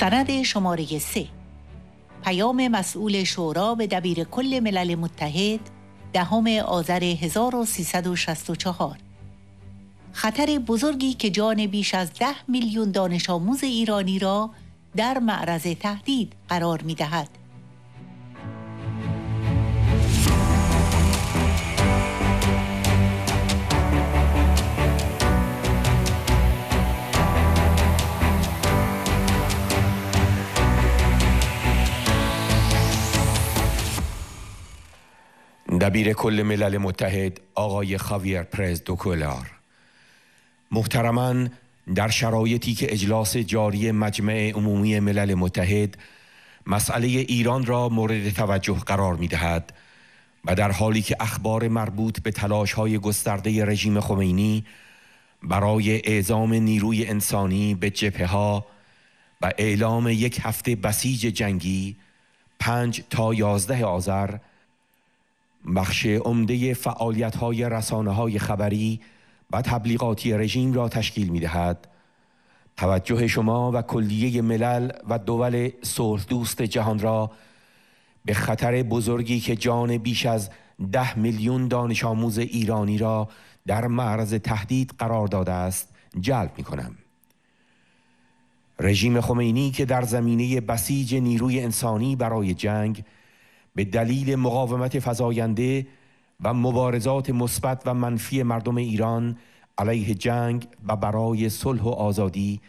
سند شماره 3 پیام مسئول شورا به دبیر کل ملل متحد دهم آذر 1364 خطر بزرگی که جان بیش از ده میلیون دانش آموز ایرانی را در معرض تهدید قرار می دهد. دبیر کل ملل متحد آقای خاویر پرز دوکولار محترما در شرایطی که اجلاس جاری مجمع عمومی ملل متحد مسئله ایران را مورد توجه قرار می دهد و در حالی که اخبار مربوط به تلاش های گسترده رژیم خمینی برای اعزام نیروی انسانی به جبهه ها و اعلام یک هفته بسیج جنگی پنج تا یازده آذر بخش عمده فعالیت های رسانه های خبری و تبلیغاتی رژیم را تشکیل می دهد. توجه شما و کلیه ملل و دول سرخ دوست جهان را به خطر بزرگی که جان بیش از ده میلیون دانش آموز ایرانی را در معرض تهدید قرار داده است جلب می کنم. رژیم خمینی که در زمینه بسیج نیروی انسانی برای جنگ به دلیل مقاومت فزاینده و مبارزات مثبت و منفی مردم ایران علیه جنگ و برای صلح و آزادی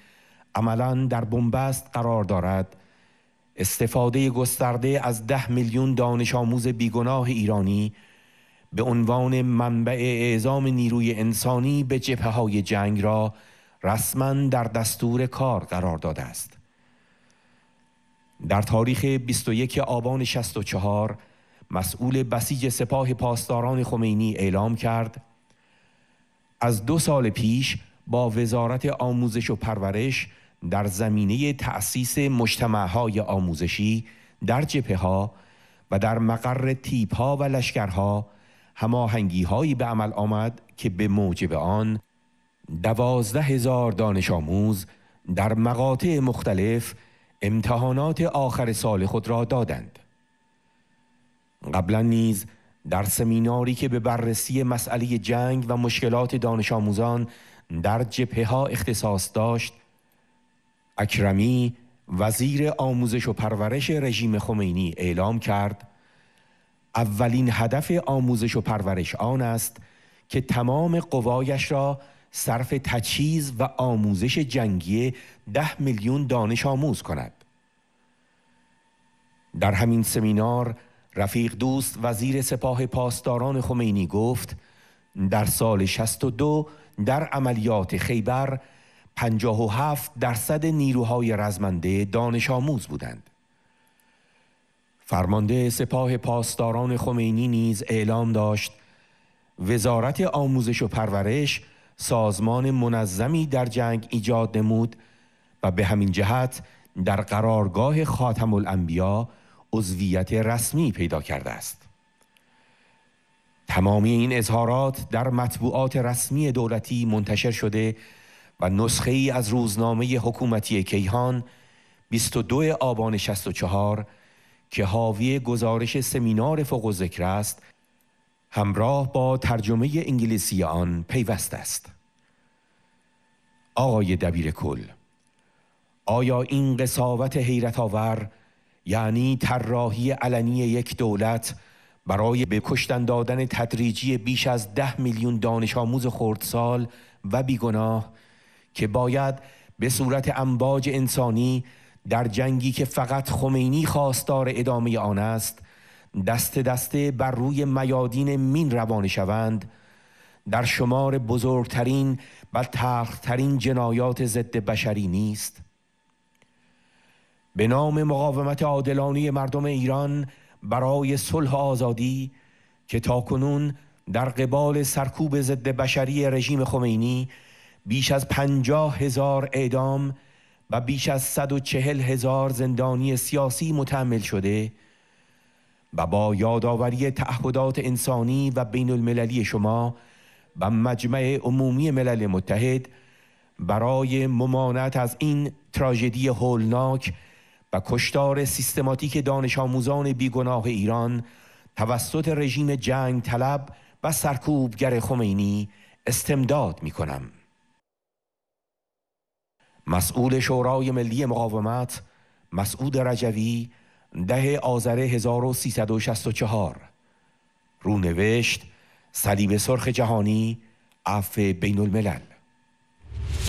عملا در بنبست قرار دارد استفاده گسترده از ده میلیون دانش آموز بیگناه ایرانی به عنوان منبع اعزام نیروی انسانی به جبهه های جنگ را رسما در دستور کار قرار داده است در تاریخ 21 آبان 64 مسئول بسیج سپاه پاسداران خمینی اعلام کرد از دو سال پیش با وزارت آموزش و پرورش در زمینه تأسیس مجتمعهای آموزشی در جپه ها و در مقر تیپ ها و لشکرها هماهنگی هایی به عمل آمد که به موجب آن دوازده هزار دانش آموز در مقاطع مختلف امتحانات آخر سال خود را دادند قبلا نیز در سمیناری که به بررسی مسئله جنگ و مشکلات دانش آموزان در جبهه ها اختصاص داشت اکرمی وزیر آموزش و پرورش رژیم خمینی اعلام کرد اولین هدف آموزش و پرورش آن است که تمام قوایش را صرف تجهیز و آموزش جنگی ده میلیون دانش آموز کند در همین سمینار رفیق دوست وزیر سپاه پاسداران خمینی گفت در سال 62 در عملیات خیبر 57 درصد نیروهای رزمنده دانش آموز بودند فرمانده سپاه پاسداران خمینی نیز اعلام داشت وزارت آموزش و پرورش سازمان منظمی در جنگ ایجاد نمود و به همین جهت در قرارگاه خاتم الانبیا عضویت رسمی پیدا کرده است تمامی این اظهارات در مطبوعات رسمی دولتی منتشر شده و نسخه ای از روزنامه حکومتی کیهان 22 آبان 64 که حاوی گزارش سمینار فوق است همراه با ترجمه انگلیسی آن پیوست است آقای دبیر کل آیا این قصاوت حیرت آور یعنی طراحی علنی یک دولت برای به کشتن دادن تدریجی بیش از ده میلیون دانش آموز خردسال و بیگناه که باید به صورت انباج انسانی در جنگی که فقط خمینی خواستار ادامه آن است دست دسته بر روی میادین مین روانه شوند در شمار بزرگترین و تلخترین جنایات ضد بشری نیست به نام مقاومت عادلانه مردم ایران برای صلح آزادی که تاکنون در قبال سرکوب ضد بشری رژیم خمینی بیش از پنجاه هزار اعدام و بیش از چهل هزار زندانی سیاسی متحمل شده و با یادآوری تعهدات انسانی و بین المللی شما و مجمع عمومی ملل متحد برای ممانعت از این تراژدی هولناک و کشتار سیستماتیک دانش آموزان بیگناه ایران توسط رژیم جنگ طلب و سرکوبگر خمینی استمداد می مسئول شورای ملی مقاومت مسعود رجوی ده آذر 1364 رونوشت صلیب سرخ جهانی عفه بین الملل